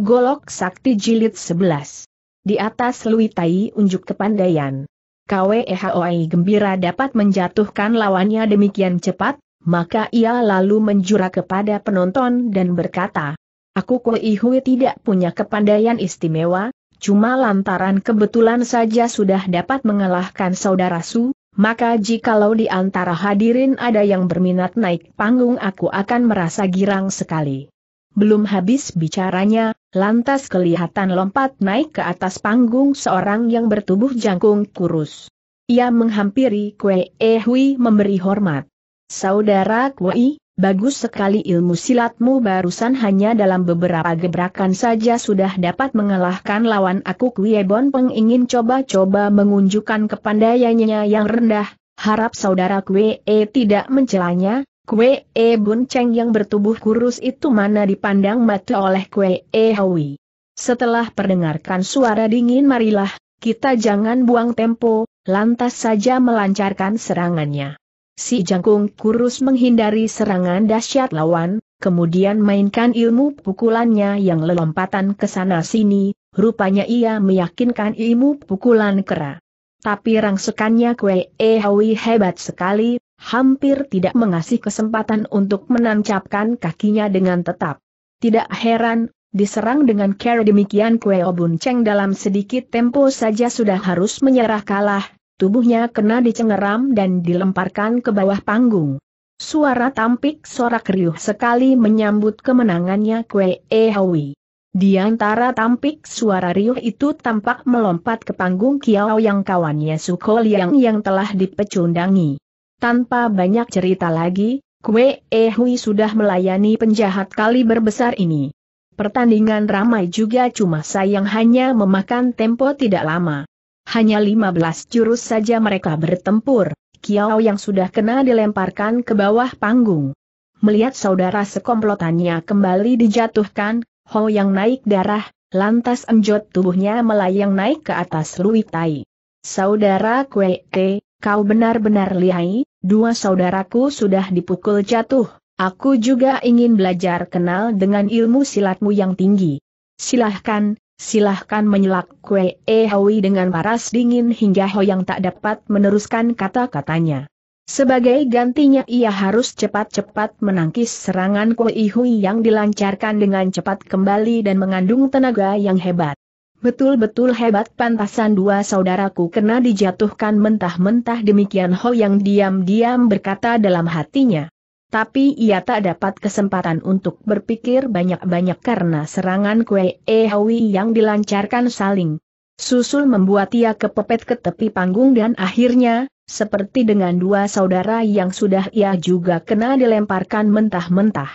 Golok Sakti Jilid 11. Di atas Luitai unjuk kepandaian. KWEHOI gembira dapat menjatuhkan lawannya demikian cepat, maka ia lalu menjura kepada penonton dan berkata, Aku Hui tidak punya kepandaian istimewa, cuma lantaran kebetulan saja sudah dapat mengalahkan saudara Su, maka jikalau di antara hadirin ada yang berminat naik panggung aku akan merasa girang sekali. Belum habis bicaranya, lantas kelihatan lompat naik ke atas panggung seorang yang bertubuh jangkung kurus. Ia menghampiri Kue Ehui eh memberi hormat. Saudara Kue, bagus sekali ilmu silatmu barusan hanya dalam beberapa gebrakan saja sudah dapat mengalahkan lawan aku Kue Bonpeng ingin coba-coba mengunjukkan kepandaiannya yang rendah, harap saudara Kue e tidak mencelanya, Kue E Bun yang bertubuh kurus itu mana dipandang mata oleh Kue E Hawi. Setelah perdengarkan suara dingin marilah, kita jangan buang tempo, lantas saja melancarkan serangannya. Si jangkung kurus menghindari serangan dahsyat lawan, kemudian mainkan ilmu pukulannya yang lelompatan ke sana sini, rupanya ia meyakinkan ilmu pukulan kera. Tapi rangsekannya Kue E Hawi hebat sekali, hampir tidak mengasih kesempatan untuk menancapkan kakinya dengan tetap. Tidak heran, diserang dengan cara demikian kue Bun Cheng dalam sedikit tempo saja sudah harus menyerah kalah, tubuhnya kena dicengeram dan dilemparkan ke bawah panggung. Suara tampik sorak riuh sekali menyambut kemenangannya Kue e Hawi. Di antara tampik suara riuh itu tampak melompat ke panggung Kiao yang kawannya sukol yang yang telah dipecundangi. Tanpa banyak cerita lagi, Kue Ehui sudah melayani penjahat kali berbesar ini. Pertandingan ramai juga cuma sayang hanya memakan tempo tidak lama. Hanya 15 jurus saja mereka bertempur, Kiao yang sudah kena dilemparkan ke bawah panggung. Melihat saudara sekomplotannya kembali dijatuhkan, Ho yang naik darah, lantas enjot tubuhnya melayang naik ke atas Lui Tai. Saudara Kue Te, kau benar-benar lihai, dua saudaraku sudah dipukul jatuh, aku juga ingin belajar kenal dengan ilmu silatmu yang tinggi. Silahkan, silahkan menyelak kue e Hawi dengan paras dingin hingga yang tak dapat meneruskan kata-katanya. Sebagai gantinya ia harus cepat-cepat menangkis serangan kue Hui yang dilancarkan dengan cepat kembali dan mengandung tenaga yang hebat. Betul-betul hebat pantasan dua saudaraku kena dijatuhkan mentah-mentah demikian Ho yang diam-diam berkata dalam hatinya. Tapi ia tak dapat kesempatan untuk berpikir banyak-banyak karena serangan kue Ehawi yang dilancarkan saling. Susul membuat ia kepepet ke tepi panggung dan akhirnya, seperti dengan dua saudara yang sudah ia juga kena dilemparkan mentah-mentah.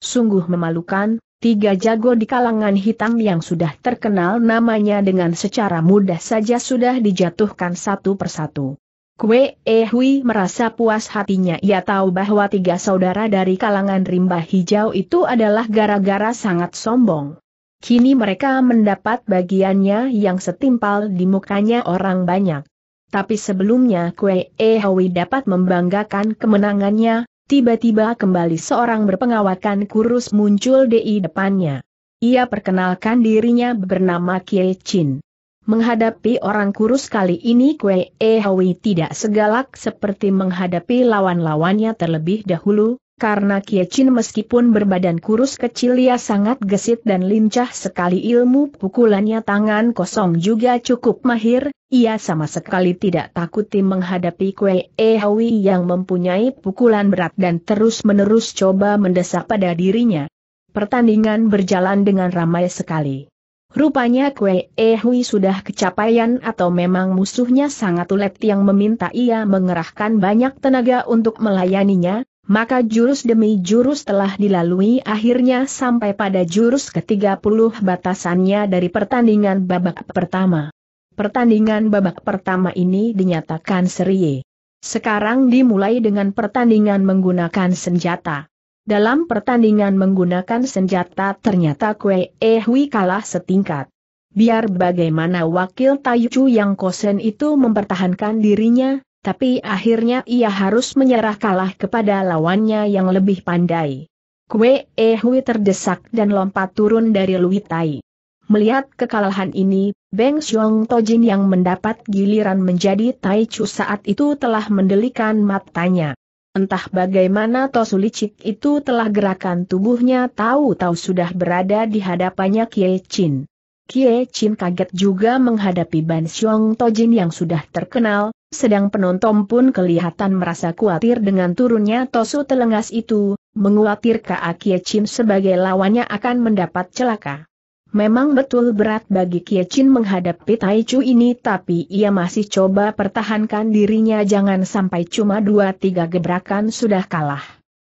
Sungguh memalukan, tiga jago di kalangan hitam yang sudah terkenal namanya dengan secara mudah saja sudah dijatuhkan satu persatu. Kue Ehui merasa puas hatinya ia tahu bahwa tiga saudara dari kalangan rimba hijau itu adalah gara-gara sangat sombong. Kini mereka mendapat bagiannya yang setimpal di mukanya orang banyak. Tapi sebelumnya Kue Ehui dapat membanggakan kemenangannya, tiba-tiba kembali seorang berpengawakan kurus muncul di depannya. Ia perkenalkan dirinya bernama Kie Chin. Menghadapi orang kurus kali ini Kue Hui tidak segalak seperti menghadapi lawan-lawannya terlebih dahulu, karena Chin meskipun berbadan kurus kecil ia sangat gesit dan lincah sekali ilmu pukulannya tangan kosong juga cukup mahir, ia sama sekali tidak takuti menghadapi Kue Ehawi yang mempunyai pukulan berat dan terus-menerus coba mendesak pada dirinya. Pertandingan berjalan dengan ramai sekali. Rupanya Kue Ehui sudah kecapaian atau memang musuhnya sangat ulet yang meminta ia mengerahkan banyak tenaga untuk melayaninya, maka jurus demi jurus telah dilalui akhirnya sampai pada jurus ke-30 batasannya dari pertandingan babak pertama. Pertandingan babak pertama ini dinyatakan seri. Sekarang dimulai dengan pertandingan menggunakan senjata. Dalam pertandingan menggunakan senjata ternyata Kue Ehui kalah setingkat. Biar bagaimana wakil Taichu yang kosen itu mempertahankan dirinya, tapi akhirnya ia harus menyerah kalah kepada lawannya yang lebih pandai. Kue Ehui terdesak dan lompat turun dari Luitai. Melihat kekalahan ini, Beng Xiong Tojin yang mendapat giliran menjadi Tai Chu saat itu telah mendelikan matanya. Entah bagaimana Tosulicik itu telah gerakan tubuhnya tahu-tahu sudah berada di hadapannya Kie Chin. Kie Chin kaget juga menghadapi Ban Xiong Tojin yang sudah terkenal, sedang penonton pun kelihatan merasa khawatir dengan turunnya Tosu telengas itu, menguatir Akie Chin sebagai lawannya akan mendapat celaka. Memang betul berat bagi Chin menghadapi Tai Chu ini tapi ia masih coba pertahankan dirinya jangan sampai cuma dua tiga gebrakan sudah kalah.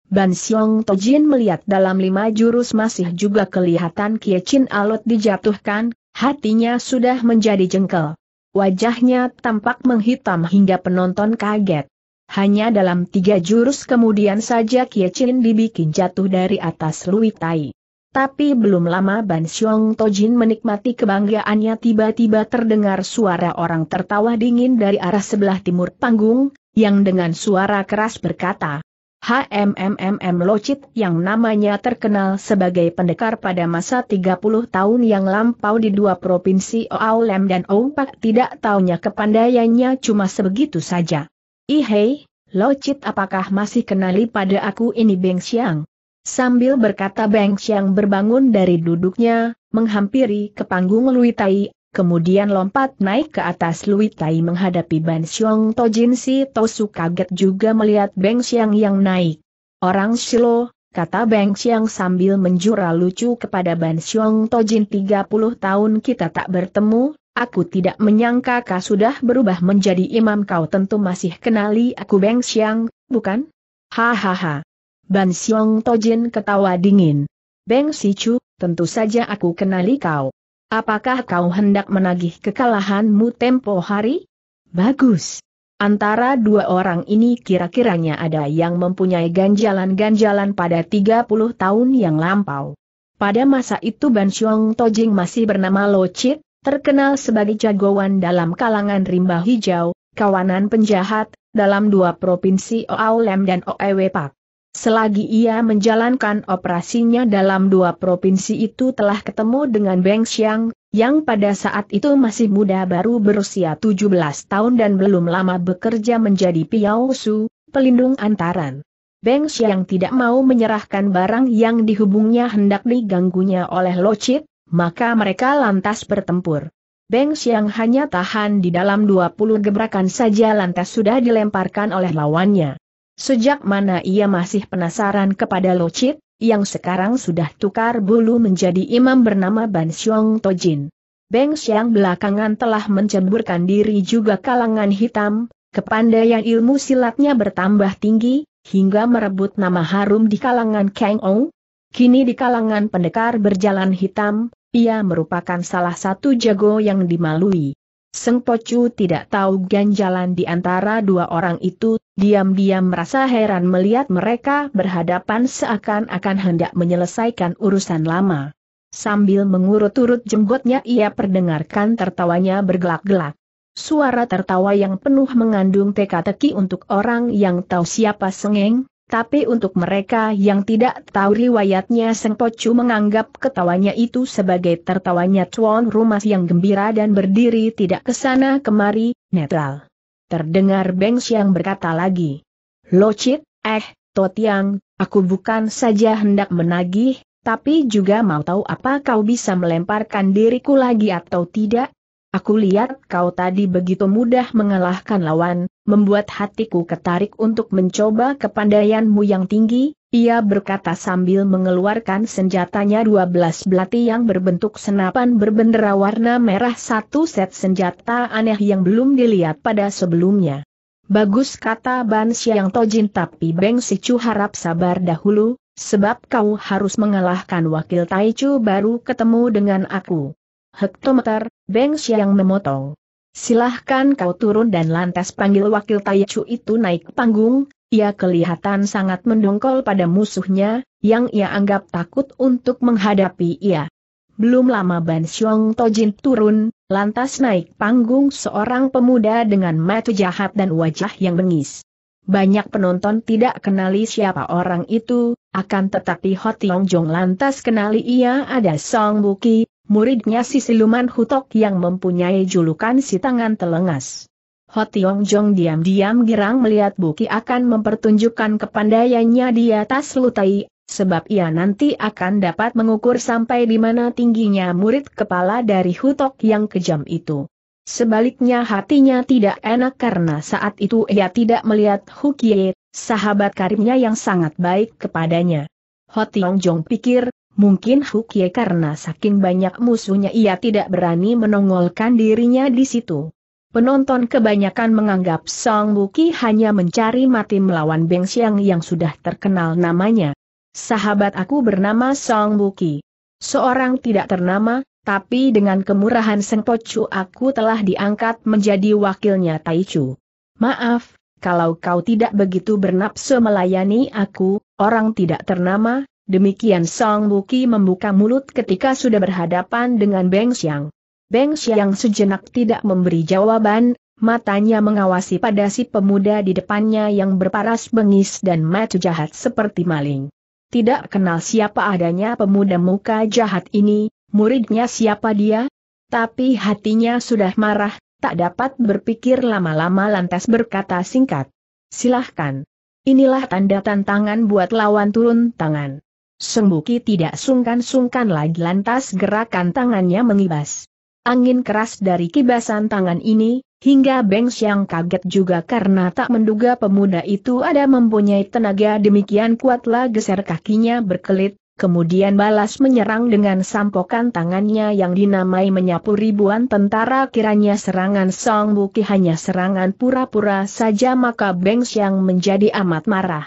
Ban Xiong Tojin melihat dalam lima jurus masih juga kelihatan Chin alot dijatuhkan, hatinya sudah menjadi jengkel. Wajahnya tampak menghitam hingga penonton kaget. Hanya dalam tiga jurus kemudian saja Kie Chin dibikin jatuh dari atas Lui Tai. Tapi belum lama Ban Xiong Tojin menikmati kebanggaannya tiba-tiba terdengar suara orang tertawa dingin dari arah sebelah timur panggung, yang dengan suara keras berkata, HMMMM Locit yang namanya terkenal sebagai pendekar pada masa 30 tahun yang lampau di dua provinsi Oaulem dan Oumpak tidak taunya kepandaiannya cuma sebegitu saja. Ihei, Locit apakah masih kenali pada aku ini Beng Xiang? Sambil berkata Beng Xiang berbangun dari duduknya, menghampiri ke panggung Lui Tai Kemudian lompat naik ke atas Lui Tai menghadapi Ban Xiong Tojin si Tosu kaget juga melihat Beng Xiang yang naik. Orang Shilo, kata Beng Xiang sambil menjura lucu kepada Ban Xiong Tojin 30 tahun kita tak bertemu, aku tidak menyangka kau sudah berubah menjadi imam kau tentu masih kenali aku Beng Xiang, bukan? Hahaha. Ban Xiong Tojin ketawa dingin. Beng Chu, tentu saja aku kenali kau. Apakah kau hendak menagih kekalahanmu tempo hari? Bagus. Antara dua orang ini kira-kiranya ada yang mempunyai ganjalan-ganjalan pada 30 tahun yang lampau. Pada masa itu Ban Xiong Tojing masih bernama Lo Chit, terkenal sebagai jagoan dalam kalangan rimba hijau, kawanan penjahat, dalam dua provinsi Oaulem dan Oewepak. Selagi ia menjalankan operasinya dalam dua provinsi itu telah ketemu dengan Beng Xiang, yang pada saat itu masih muda baru berusia 17 tahun dan belum lama bekerja menjadi Piao pelindung antaran. Beng Xiang tidak mau menyerahkan barang yang dihubungnya hendak diganggunya oleh Locit, maka mereka lantas bertempur. Beng Xiang hanya tahan di dalam 20 gebrakan saja lantas sudah dilemparkan oleh lawannya. Sejak mana ia masih penasaran kepada Locit, yang sekarang sudah tukar bulu menjadi imam bernama Ban Xiong Tojin. Beng Xiang belakangan telah menceburkan diri juga kalangan hitam, kepandaian ilmu silatnya bertambah tinggi, hingga merebut nama harum di kalangan Kang Ong. Kini di kalangan pendekar berjalan hitam, ia merupakan salah satu jago yang dimalui. Seng Pocu tidak tahu ganjalan di antara dua orang itu, diam-diam merasa heran melihat mereka berhadapan seakan-akan hendak menyelesaikan urusan lama. Sambil mengurut-urut jenggotnya ia perdengarkan tertawanya bergelak-gelak. Suara tertawa yang penuh mengandung teka-teki untuk orang yang tahu siapa Sengeng, tapi untuk mereka yang tidak tahu riwayatnya Seng Pocu menganggap ketawanya itu sebagai tertawanya tuan rumah yang gembira dan berdiri tidak kesana kemari, netral. Terdengar Beng Xiang berkata lagi. Locit, eh, Totiang, aku bukan saja hendak menagih, tapi juga mau tahu apa kau bisa melemparkan diriku lagi atau tidak, Aku lihat kau tadi begitu mudah mengalahkan lawan, membuat hatiku ketarik untuk mencoba kepandaianmu yang tinggi, ia berkata sambil mengeluarkan senjatanya 12 belati yang berbentuk senapan berbendera warna merah satu set senjata aneh yang belum dilihat pada sebelumnya. Bagus kata Ban yang Tojin tapi Beng Chu harap sabar dahulu, sebab kau harus mengalahkan wakil Taichu baru ketemu dengan aku hektometer, Beng Xiang memotong. Silahkan kau turun dan lantas panggil wakil Taichu itu naik panggung, ia kelihatan sangat mendongkol pada musuhnya, yang ia anggap takut untuk menghadapi ia. Belum lama Ban Xiong Tojin turun, lantas naik panggung seorang pemuda dengan mata jahat dan wajah yang bengis. Banyak penonton tidak kenali siapa orang itu, akan tetapi Ho Tiong Jong lantas kenali ia ada Song Buki, muridnya si siluman Hutok yang mempunyai julukan si tangan telengas. Hoti Jong diam-diam girang melihat Buki akan mempertunjukkan kepandaiannya di atas lutai, sebab ia nanti akan dapat mengukur sampai di mana tingginya murid kepala dari Hutok yang kejam itu. Sebaliknya hatinya tidak enak karena saat itu ia tidak melihat Kie, sahabat karibnya yang sangat baik kepadanya. Hoti Jong pikir, Mungkin Hukie karena saking banyak musuhnya ia tidak berani menongolkan dirinya di situ. Penonton kebanyakan menganggap Song Buki hanya mencari mati melawan Beng Xiang yang sudah terkenal namanya. Sahabat aku bernama Song Buki, Seorang tidak ternama, tapi dengan kemurahan Seng Pocu aku telah diangkat menjadi wakilnya Taichu. Maaf, kalau kau tidak begitu bernapsu melayani aku, orang tidak ternama, Demikian Song Buki membuka mulut ketika sudah berhadapan dengan Beng Xiang. Beng Xiang sejenak tidak memberi jawaban, matanya mengawasi pada si pemuda di depannya yang berparas bengis dan mata jahat seperti maling. Tidak kenal siapa adanya pemuda muka jahat ini, muridnya siapa dia? Tapi hatinya sudah marah, tak dapat berpikir lama-lama lantas berkata singkat. Silahkan. Inilah tanda tantangan buat lawan turun tangan. Sembuki tidak sungkan-sungkan lagi lantas gerakan tangannya mengibas. Angin keras dari kibasan tangan ini, hingga Beng Xiang kaget juga karena tak menduga pemuda itu ada mempunyai tenaga demikian kuatlah geser kakinya berkelit, kemudian balas menyerang dengan sampokan tangannya yang dinamai menyapu ribuan tentara kiranya serangan Song Buki hanya serangan pura-pura saja maka Beng Xiang menjadi amat marah.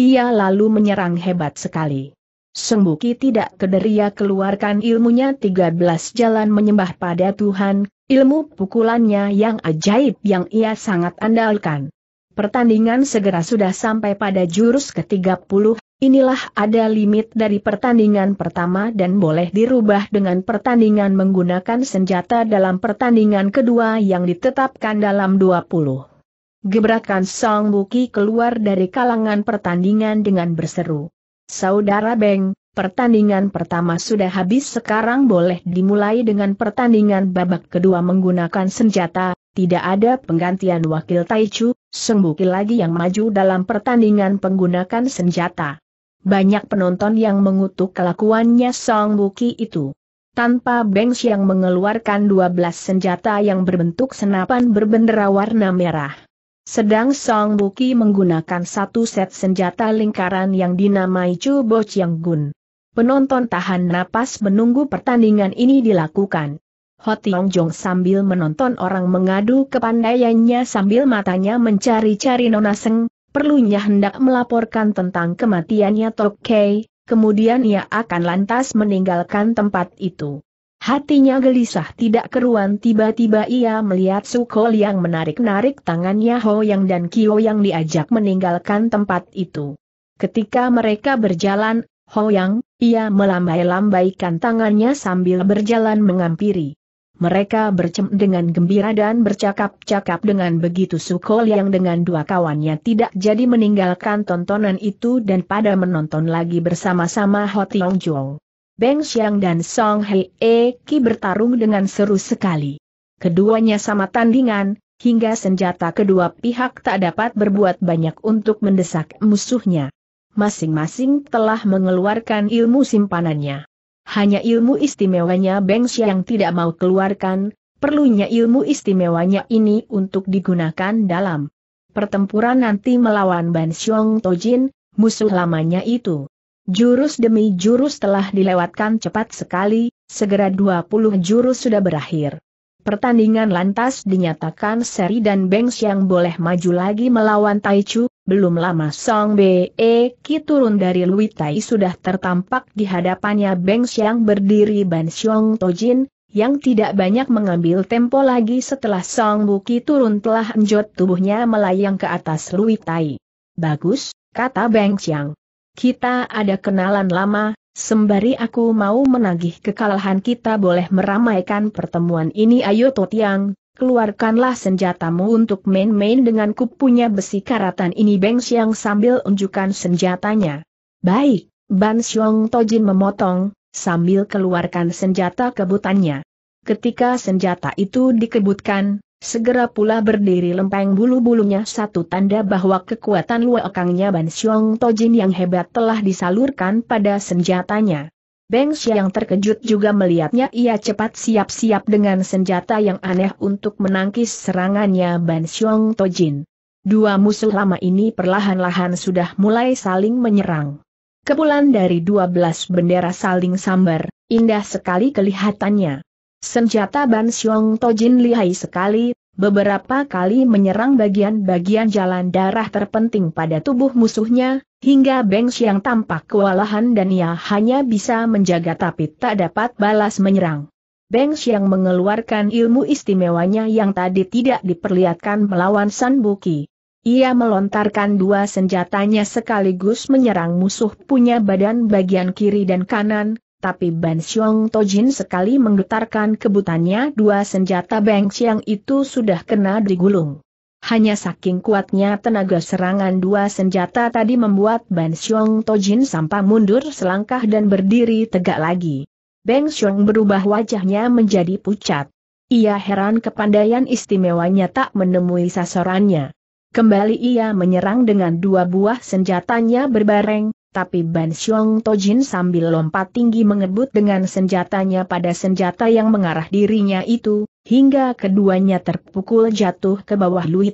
Ia lalu menyerang hebat sekali. Sembuki tidak kederia keluarkan ilmunya 13 jalan menyembah pada Tuhan, ilmu pukulannya yang ajaib yang ia sangat andalkan. Pertandingan segera sudah sampai pada jurus ke-30, inilah ada limit dari pertandingan pertama dan boleh dirubah dengan pertandingan menggunakan senjata dalam pertandingan kedua yang ditetapkan dalam 20. Gebrakan Song Buki keluar dari kalangan pertandingan dengan berseru. Saudara Beng, pertandingan pertama sudah habis sekarang boleh dimulai dengan pertandingan babak kedua menggunakan senjata, tidak ada penggantian wakil Taichu, sembuki lagi yang maju dalam pertandingan penggunakan senjata. Banyak penonton yang mengutuk kelakuannya Song Buki itu. Tanpa Beng yang mengeluarkan 12 senjata yang berbentuk senapan berbendera warna merah. Sedang Song Buki menggunakan satu set senjata lingkaran yang dinamai Chu Bo Chiang Gun. Penonton tahan napas menunggu pertandingan ini dilakukan. Ho Tiong Jong sambil menonton orang mengadu kepandaiannya sambil matanya mencari-cari Nona Seng, perlunya hendak melaporkan tentang kematiannya Tok Kei, kemudian ia akan lantas meninggalkan tempat itu. Hatinya gelisah tidak keruan tiba-tiba ia melihat Sukol yang menarik-narik tangannya Ho Yang dan Kio yang diajak meninggalkan tempat itu. Ketika mereka berjalan, Ho Yang, ia melambai-lambaikan tangannya sambil berjalan mengampiri. Mereka bercem dengan gembira dan bercakap-cakap dengan begitu Sukol yang dengan dua kawannya tidak jadi meninggalkan tontonan itu dan pada menonton lagi bersama-sama Ho Tiong Jo. Beng Xiang dan Song Hei e Ki bertarung dengan seru sekali. Keduanya sama tandingan, hingga senjata kedua pihak tak dapat berbuat banyak untuk mendesak musuhnya. Masing-masing telah mengeluarkan ilmu simpanannya. Hanya ilmu istimewanya Beng Xiang tidak mau keluarkan, perlunya ilmu istimewanya ini untuk digunakan dalam pertempuran nanti melawan Ban Xiong Tojin, musuh lamanya itu. Jurus demi jurus telah dilewatkan cepat sekali, segera 20 jurus sudah berakhir. Pertandingan lantas dinyatakan seri dan Beng Siang boleh maju lagi melawan Tai Chu. belum lama Song Bee Ki turun dari Lui Tai sudah tertampak di hadapannya Beng Siang berdiri Ban Xiong Tojin, yang tidak banyak mengambil tempo lagi setelah Song Ki turun telah enjot tubuhnya melayang ke atas Lui Tai. Bagus, kata Beng Siang. Kita ada kenalan lama, sembari aku mau menagih kekalahan kita boleh meramaikan pertemuan ini ayo Totiang, keluarkanlah senjatamu untuk main-main dengan kupunya besi karatan ini Beng Xiang sambil unjukkan senjatanya. Baik, Ban Xiong Tojin memotong, sambil keluarkan senjata kebutannya. Ketika senjata itu dikebutkan, Segera pula berdiri lempeng bulu-bulunya satu tanda bahwa kekuatan luekangnya Ban Xiong Tojin yang hebat telah disalurkan pada senjatanya. Beng Xia yang terkejut juga melihatnya ia cepat siap-siap dengan senjata yang aneh untuk menangkis serangannya Ban Xiong Tojin. Dua musuh lama ini perlahan-lahan sudah mulai saling menyerang. Kepulan dari 12 bendera saling sambar, indah sekali kelihatannya. Senjata Ban Xiong Tojin lihai sekali, beberapa kali menyerang bagian-bagian jalan darah terpenting pada tubuh musuhnya, hingga Beng Xiang tampak kewalahan dan ia hanya bisa menjaga tapi tak dapat balas menyerang. Beng Xiang mengeluarkan ilmu istimewanya yang tadi tidak diperlihatkan melawan San Buki. Ia melontarkan dua senjatanya sekaligus menyerang musuh punya badan bagian kiri dan kanan, tapi Ban Xiong Tojin sekali menggetarkan kebutannya dua senjata Beng Xiang itu sudah kena digulung. Hanya saking kuatnya tenaga serangan dua senjata tadi membuat Ban Xiong Tojin sampai mundur selangkah dan berdiri tegak lagi. Beng Xiong berubah wajahnya menjadi pucat. Ia heran kepandaian istimewanya tak menemui sasarannya. Kembali ia menyerang dengan dua buah senjatanya berbareng, tapi Ban Xiong Tojin sambil lompat tinggi mengebut dengan senjatanya pada senjata yang mengarah dirinya itu, hingga keduanya terpukul jatuh ke bawah Lui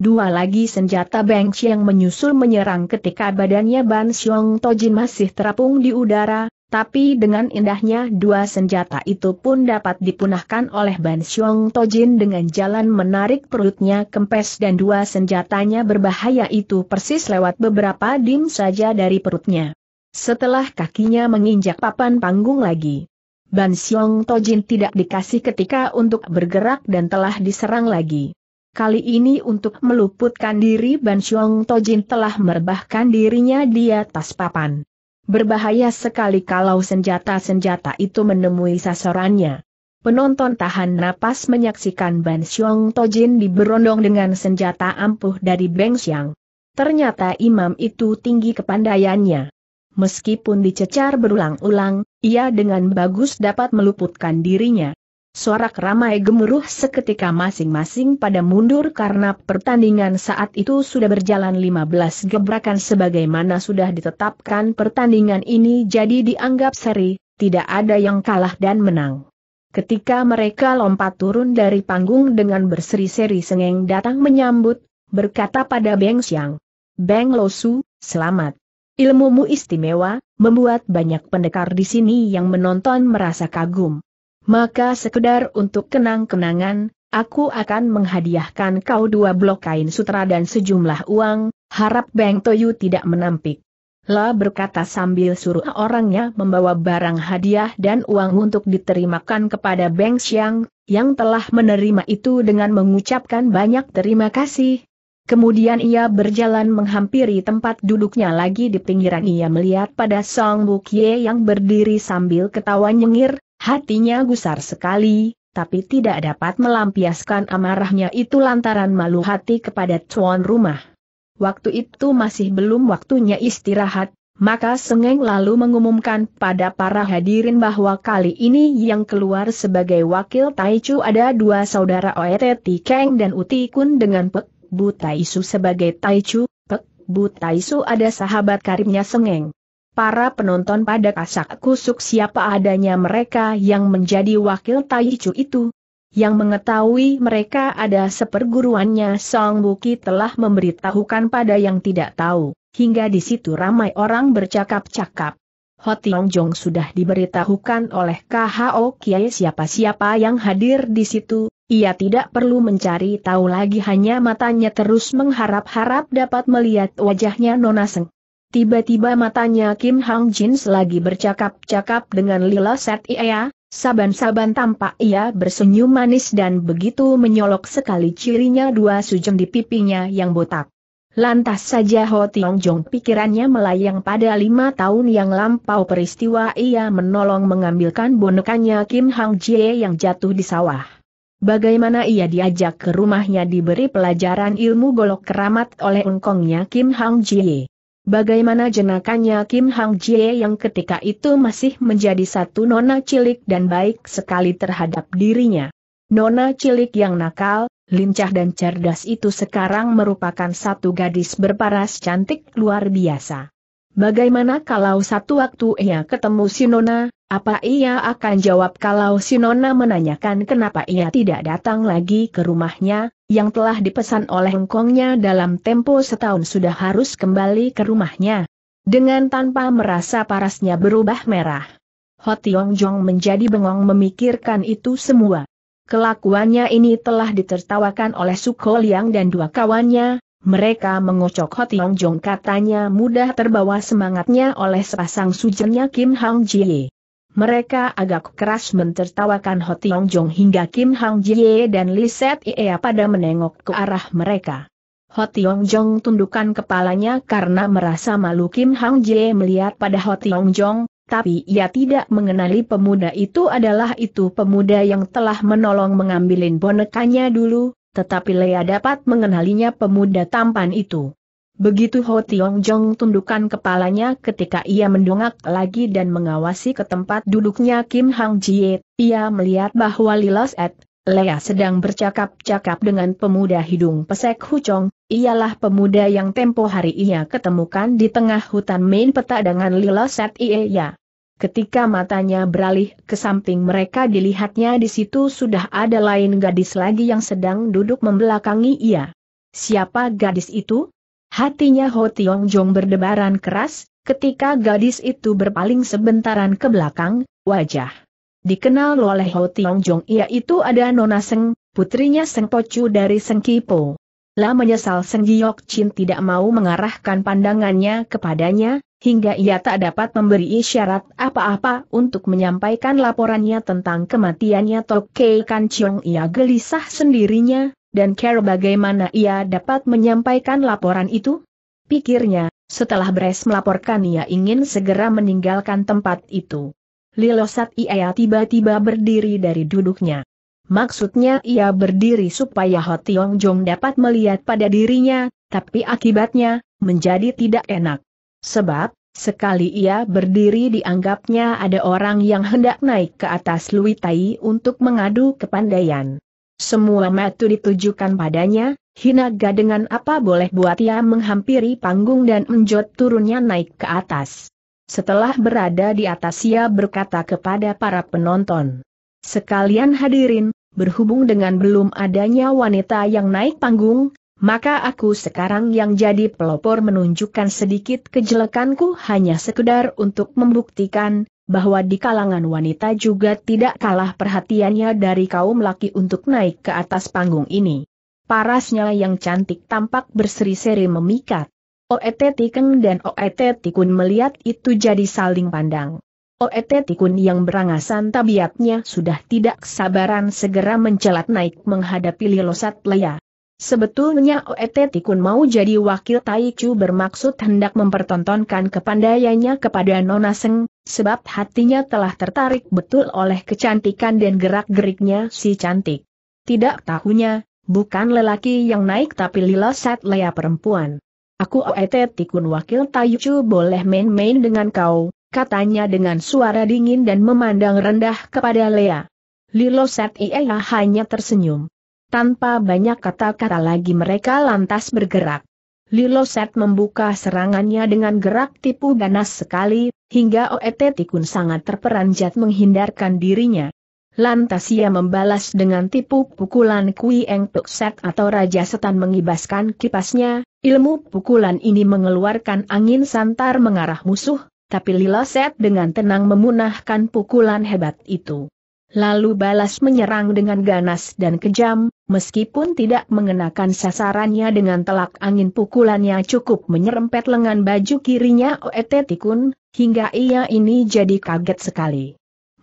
Dua lagi senjata Beng Xiang menyusul menyerang ketika badannya Ban Xiong Tojin masih terapung di udara, tapi dengan indahnya dua senjata itu pun dapat dipunahkan oleh Ban Xiong Tojin dengan jalan menarik perutnya kempes dan dua senjatanya berbahaya itu persis lewat beberapa dim saja dari perutnya. Setelah kakinya menginjak papan panggung lagi. Ban Xiong Tojin tidak dikasih ketika untuk bergerak dan telah diserang lagi. Kali ini untuk meluputkan diri Ban Xiong Tojin telah merebahkan dirinya di atas papan. Berbahaya sekali kalau senjata-senjata itu menemui sasarannya. Penonton tahan napas menyaksikan Ban Xiong Tojin diberondong dengan senjata ampuh dari Beng Xiang. Ternyata imam itu tinggi kepandaiannya. Meskipun dicecar berulang-ulang, ia dengan bagus dapat meluputkan dirinya. Suara ramai gemuruh seketika masing-masing pada mundur karena pertandingan saat itu sudah berjalan 15 gebrakan sebagaimana sudah ditetapkan pertandingan ini jadi dianggap seri, tidak ada yang kalah dan menang. Ketika mereka lompat turun dari panggung dengan berseri-seri sengeng datang menyambut, berkata pada Beng Xiang, Beng Losu, selamat. Ilmumu istimewa, membuat banyak pendekar di sini yang menonton merasa kagum. Maka sekedar untuk kenang-kenangan, aku akan menghadiahkan kau dua blok kain sutra dan sejumlah uang, harap Beng Toyu tidak menampik. La berkata sambil suruh orangnya membawa barang hadiah dan uang untuk diterimakan kepada Beng Xiang, yang telah menerima itu dengan mengucapkan banyak terima kasih. Kemudian ia berjalan menghampiri tempat duduknya lagi di pinggiran ia melihat pada Song Bukye yang berdiri sambil ketawa nyengir, Hatinya gusar sekali, tapi tidak dapat melampiaskan amarahnya itu lantaran malu hati kepada tuan rumah. Waktu itu masih belum waktunya istirahat, maka Sengeng lalu mengumumkan pada para hadirin bahwa kali ini yang keluar sebagai wakil Taichu ada dua saudara Oeteti Keng dan Uti Kun dengan Pek Bu Taisu sebagai Taichu, Pek Bu Taisu ada sahabat karibnya Sengeng para penonton pada kasak kusuk siapa adanya mereka yang menjadi wakil Taichu itu. Yang mengetahui mereka ada seperguruannya Song Buki telah memberitahukan pada yang tidak tahu, hingga di situ ramai orang bercakap-cakap. Tiong Jong sudah diberitahukan oleh KHO Kiai siapa-siapa yang hadir di situ, ia tidak perlu mencari tahu lagi hanya matanya terus mengharap-harap dapat melihat wajahnya Nona Seng. Tiba-tiba matanya Kim Hang Jin lagi bercakap-cakap dengan Lila Set Ia, saban-saban tampak ia bersenyum manis dan begitu menyolok sekali cirinya dua sujung di pipinya yang botak. Lantas saja Ho Tiong Jong pikirannya melayang pada lima tahun yang lampau peristiwa ia menolong mengambilkan bonekanya Kim Hang Jie yang jatuh di sawah. Bagaimana ia diajak ke rumahnya diberi pelajaran ilmu golok keramat oleh ungkongnya Kim Hang Jie. Bagaimana jenakannya Kim Hang Jie yang ketika itu masih menjadi satu nona cilik dan baik sekali terhadap dirinya. Nona cilik yang nakal, lincah dan cerdas itu sekarang merupakan satu gadis berparas cantik luar biasa. Bagaimana kalau satu waktu ia ketemu si Nona, apa ia akan jawab kalau si Nona menanyakan kenapa ia tidak datang lagi ke rumahnya, yang telah dipesan oleh Hongkongnya dalam tempo setahun sudah harus kembali ke rumahnya. Dengan tanpa merasa parasnya berubah merah. Ho Tiong Jong menjadi bengong memikirkan itu semua. Kelakuannya ini telah ditertawakan oleh Suko Liang dan dua kawannya, mereka mengocok Ho Tiong Jong katanya mudah terbawa semangatnya oleh sepasang sujennya Kim Hang Jie. Mereka agak keras mentertawakan Ho Tiong Jong hingga Kim Hang Jie dan Set Ia pada menengok ke arah mereka. Ho Tiong Jong tundukkan kepalanya karena merasa malu Kim Hang Jie melihat pada Ho Tiong Jong, tapi ia tidak mengenali pemuda itu adalah itu pemuda yang telah menolong mengambilin bonekanya dulu, tetapi Lea dapat mengenalinya pemuda tampan itu. Begitu Ho Tiong Jong tundukkan kepalanya ketika ia mendongak lagi dan mengawasi ke tempat duduknya Kim Hang Jie, ia melihat bahwa Lilas Et, Lea sedang bercakap-cakap dengan pemuda hidung pesek Chong, ialah pemuda yang tempo hari ia ketemukan di tengah hutan main peta dengan Lilas Et Ya. Ketika matanya beralih ke samping mereka dilihatnya di situ sudah ada lain gadis lagi yang sedang duduk membelakangi ia. Siapa gadis itu? Hatinya Ho Tiong Jong berdebaran keras, ketika gadis itu berpaling sebentaran ke belakang, wajah. Dikenal oleh Ho Tiong Jong yaitu ada Nona Seng, putrinya Seng Pocu dari Seng Kipo. Lah menyesal Seng Giok Chin tidak mau mengarahkan pandangannya kepadanya, hingga ia tak dapat memberi isyarat apa-apa untuk menyampaikan laporannya tentang kematiannya Tok Kei Kan Chiong ia gelisah sendirinya, dan care bagaimana ia dapat menyampaikan laporan itu? Pikirnya, setelah Bres melaporkan ia ingin segera meninggalkan tempat itu. Lilosat ia tiba-tiba berdiri dari duduknya. Maksudnya ia berdiri supaya Ho Tiong Jong dapat melihat pada dirinya, tapi akibatnya, menjadi tidak enak. Sebab, sekali ia berdiri dianggapnya ada orang yang hendak naik ke atas Lui Tai untuk mengadu kepandaian. Semua metu ditujukan padanya, Hinaga dengan apa boleh buat ia menghampiri panggung dan menjot turunnya naik ke atas. Setelah berada di atas ia berkata kepada para penonton. Sekalian hadirin, berhubung dengan belum adanya wanita yang naik panggung, maka aku sekarang yang jadi pelopor menunjukkan sedikit kejelekanku hanya sekedar untuk membuktikan, bahwa di kalangan wanita juga tidak kalah perhatiannya dari kaum laki untuk naik ke atas panggung ini. Parasnya yang cantik tampak berseri-seri memikat. Oet Tikeng dan Oet Tikun melihat itu jadi saling pandang. Oet Tikun yang berangasan tabiatnya sudah tidak sabaran segera mencelat naik menghadapi Lilosat Leia. Sebetulnya Oet Tikun mau jadi wakil Taichu bermaksud hendak mempertontonkan kepandaiannya kepada Nona Seng, sebab hatinya telah tertarik betul oleh kecantikan dan gerak-geriknya si cantik. Tidak tahunya, bukan lelaki yang naik tapi lila set lea perempuan. Aku Oet Tikun wakil Taichu boleh main-main dengan kau, katanya dengan suara dingin dan memandang rendah kepada Lea. Lilo Set Ia hanya tersenyum. Tanpa banyak kata-kata lagi mereka lantas bergerak. Lilo Set membuka serangannya dengan gerak tipu ganas sekali, hingga Oet Tikun sangat terperanjat menghindarkan dirinya. Lantas ia membalas dengan tipu pukulan Kui Eng Tuk Set atau Raja Setan mengibaskan kipasnya, ilmu pukulan ini mengeluarkan angin santar mengarah musuh, tapi Lilo Set dengan tenang memunahkan pukulan hebat itu lalu balas menyerang dengan ganas dan kejam, meskipun tidak mengenakan sasarannya dengan telak angin pukulannya cukup menyerempet lengan baju kirinya Oetetikun, Tikun, hingga ia ini jadi kaget sekali.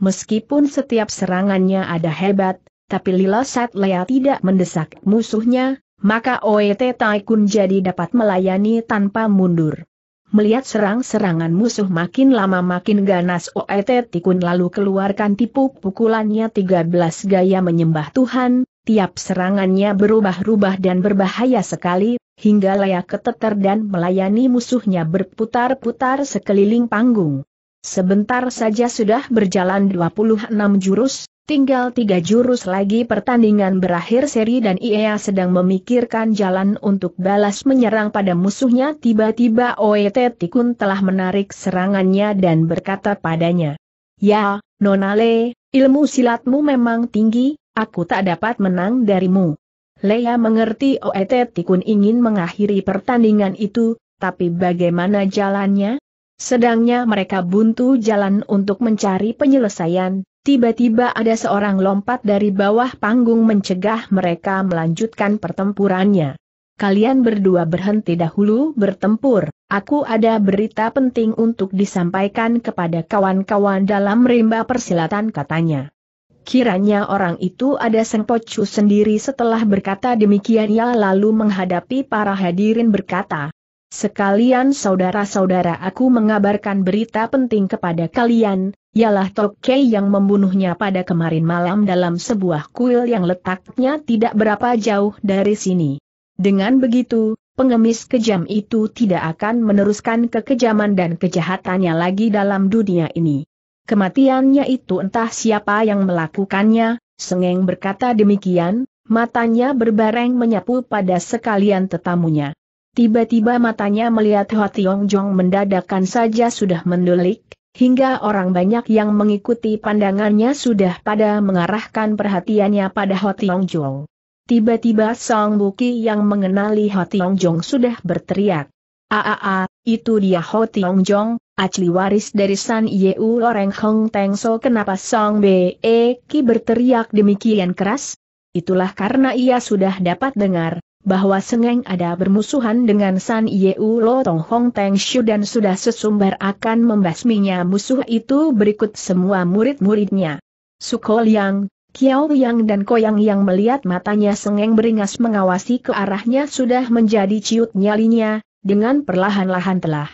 Meskipun setiap serangannya ada hebat, tapi Lila Satlea tidak mendesak musuhnya, maka Oetetikun jadi dapat melayani tanpa mundur. Melihat serang-serangan musuh makin lama makin ganas Oet Tikun lalu keluarkan tipu pukulannya 13 gaya menyembah Tuhan, tiap serangannya berubah-ubah dan berbahaya sekali, hingga layak keteter dan melayani musuhnya berputar-putar sekeliling panggung. Sebentar saja sudah berjalan 26 jurus, Tinggal tiga jurus lagi pertandingan berakhir seri dan IEA sedang memikirkan jalan untuk balas menyerang pada musuhnya tiba-tiba Oete Tikun telah menarik serangannya dan berkata padanya. Ya, Nonale, ilmu silatmu memang tinggi, aku tak dapat menang darimu. Lea mengerti Oete Tikun ingin mengakhiri pertandingan itu, tapi bagaimana jalannya? Sedangnya mereka buntu jalan untuk mencari penyelesaian, tiba-tiba ada seorang lompat dari bawah panggung mencegah mereka melanjutkan pertempurannya. Kalian berdua berhenti dahulu bertempur, aku ada berita penting untuk disampaikan kepada kawan-kawan dalam rimba persilatan katanya. Kiranya orang itu ada Pocu sendiri setelah berkata demikian ia lalu menghadapi para hadirin berkata, Sekalian saudara-saudara aku mengabarkan berita penting kepada kalian, ialah Tokkei yang membunuhnya pada kemarin malam dalam sebuah kuil yang letaknya tidak berapa jauh dari sini. Dengan begitu, pengemis kejam itu tidak akan meneruskan kekejaman dan kejahatannya lagi dalam dunia ini. Kematiannya itu entah siapa yang melakukannya, Sengeng berkata demikian, matanya berbareng menyapu pada sekalian tetamunya. Tiba-tiba matanya melihat Hua Tiong Jong mendadakan saja sudah mendulik, hingga orang banyak yang mengikuti pandangannya sudah pada mengarahkan perhatiannya pada Hua Tiong Jong. Tiba-tiba Song Buki yang mengenali Hua Tiong Jong sudah berteriak. Aaa, itu dia Hua Tiong Jong, acli waris dari San Yeu Loreng Hong Teng So kenapa Song Be e Ki berteriak demikian keras? Itulah karena ia sudah dapat dengar, bahwa Sengeng ada bermusuhan dengan San Yeu Lo Tong Hong Teng Shu dan sudah sesumbar akan membasminya musuh itu berikut semua murid-muridnya. Sukol Yang, Kiao Yang dan Koyang yang melihat matanya Sengeng beringas mengawasi ke arahnya sudah menjadi ciut nyalinya, dengan perlahan-lahan telah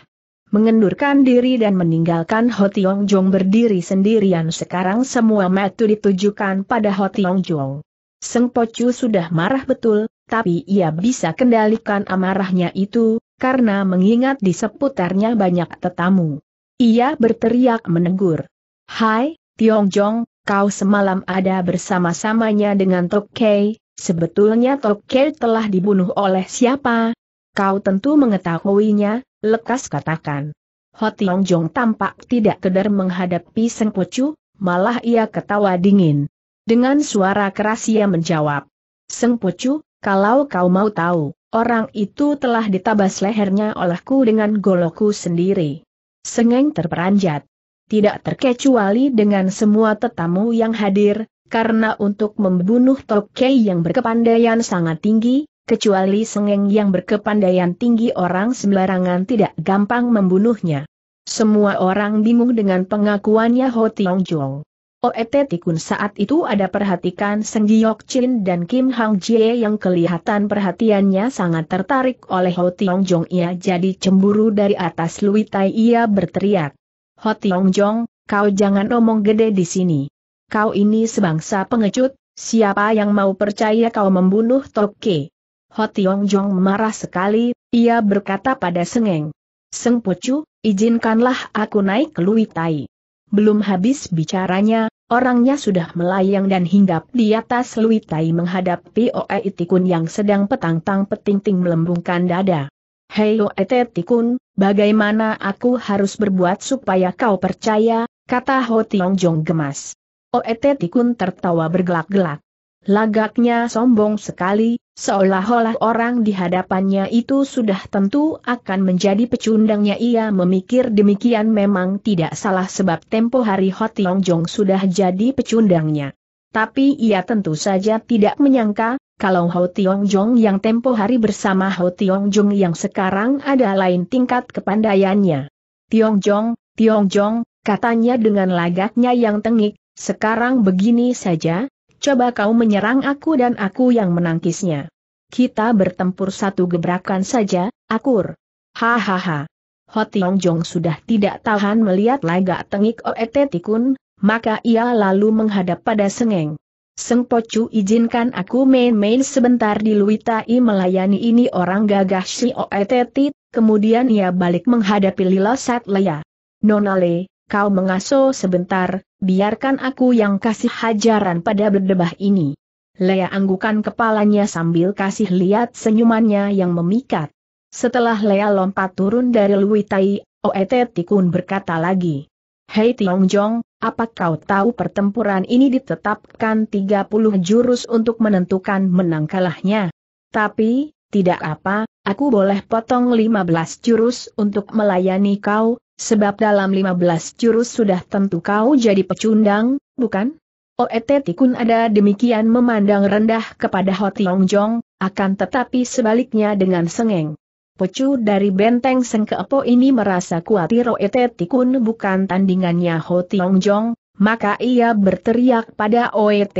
mengendurkan diri dan meninggalkan Ho Tiong Jong berdiri sendirian sekarang semua metu ditujukan pada Ho Tiong Jong. Seng Pocu sudah marah betul, tapi ia bisa kendalikan amarahnya itu, karena mengingat di seputarnya banyak tetamu. Ia berteriak menegur. Hai, Tiong Jong, kau semalam ada bersama-samanya dengan Tok Kei, sebetulnya Tok Kei telah dibunuh oleh siapa? Kau tentu mengetahuinya, lekas katakan. Ho Jong tampak tidak kedar menghadapi Seng Pocu, malah ia ketawa dingin. Dengan suara keras ia menjawab. Seng Pocu, kalau kau mau tahu, orang itu telah ditabas lehernya olehku dengan goloku sendiri. Sengeng terperanjat. Tidak terkecuali dengan semua tetamu yang hadir, karena untuk membunuh Tokei yang berkepandaian sangat tinggi, kecuali Sengeng yang berkepandaian tinggi orang sembarangan tidak gampang membunuhnya. Semua orang bingung dengan pengakuannya Ho Tiong Jong. Oet Tikun saat itu ada perhatikan Seng Giok Chin dan Kim Hang Jie yang kelihatan perhatiannya sangat tertarik oleh Ho Tiong Jong ia jadi cemburu dari atas Lui Tai ia berteriak. Ho Tiong Jong, kau jangan omong gede di sini. Kau ini sebangsa pengecut, siapa yang mau percaya kau membunuh Tokke? Ho Tiong Jong marah sekali, ia berkata pada Sengeng. Seng Pocu, izinkanlah aku naik ke Lui Tai. Belum habis bicaranya, Orangnya sudah melayang dan hinggap di atas luitai menghadapi Oe Tikun yang sedang petang-tang petingting melembungkan dada. Hei Oe Tikun, bagaimana aku harus berbuat supaya kau percaya, kata Ho Tiong Jong gemas. Oe Tikun tertawa bergelak-gelak. Lagaknya sombong sekali, seolah-olah orang di hadapannya itu sudah tentu akan menjadi pecundangnya ia memikir demikian memang tidak salah sebab tempo hari Hot Jong sudah jadi pecundangnya. Tapi ia tentu saja tidak menyangka, kalau Ho Jong yang tempo hari bersama Ho Jong yang sekarang ada lain tingkat kepandaiannya. Tiong Jong, Tiong Jong, katanya dengan lagaknya yang tengik, sekarang begini saja, coba kau menyerang aku dan aku yang menangkisnya. Kita bertempur satu gebrakan saja, akur. Hahaha. Tiong Jong sudah tidak tahan melihat lagak tengik OET Tikun, maka ia lalu menghadap pada Sengeng. Seng Pocu izinkan aku main-main sebentar di Luitai melayani ini orang gagah si OET Tik, kemudian ia balik menghadapi Lila Nona Nonale, kau mengaso sebentar, biarkan aku yang kasih hajaran pada berdebah ini. Lea anggukan kepalanya sambil kasih lihat senyumannya yang memikat. Setelah Lea lompat turun dari Luitai, O.E.T. Tikun berkata lagi. Hei Jong, apa kau tahu pertempuran ini ditetapkan 30 jurus untuk menentukan menang kalahnya? Tapi, tidak apa, aku boleh potong 15 jurus untuk melayani kau, sebab dalam 15 jurus sudah tentu kau jadi pecundang, bukan? Oet oh, Tikun ada demikian memandang rendah kepada Ho Tiong Jong, akan tetapi sebaliknya dengan sengeng. Pecu dari benteng Sengkeepo ini merasa kuatir Oet oh, Tikun bukan tandingannya Ho Tiong Jong, maka ia berteriak pada Oet